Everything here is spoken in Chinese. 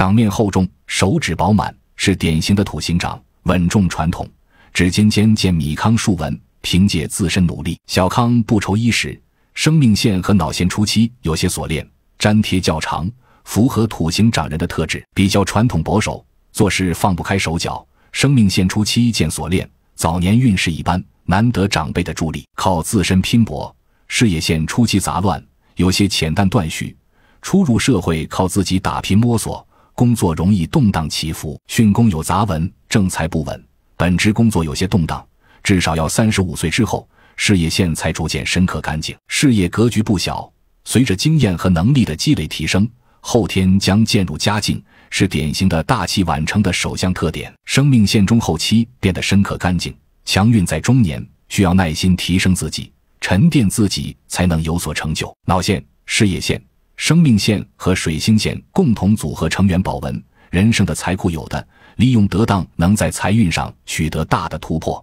掌面厚重，手指饱满，是典型的土型掌，稳重传统。指尖尖见米糠竖纹，凭借自身努力，小康不愁衣食。生命线和脑线初期有些锁链，粘贴较长，符合土型掌人的特质，比较传统保守，做事放不开手脚。生命线初期见锁链，早年运势一般，难得长辈的助力，靠自身拼搏。事业线初期杂乱，有些浅淡断续，初入社会靠自己打拼摸索。工作容易动荡起伏，训工有杂文，政财不稳，本职工作有些动荡，至少要三十五岁之后，事业线才逐渐深刻干净，事业格局不小。随着经验和能力的积累提升，后天将渐入佳境，是典型的大器晚成的首相特点。生命线中后期变得深刻干净，强运在中年，需要耐心提升自己，沉淀自己，才能有所成就。脑线事业线。生命线和水星线共同组合，成员宝文，人生的财库有的利用得当，能在财运上取得大的突破。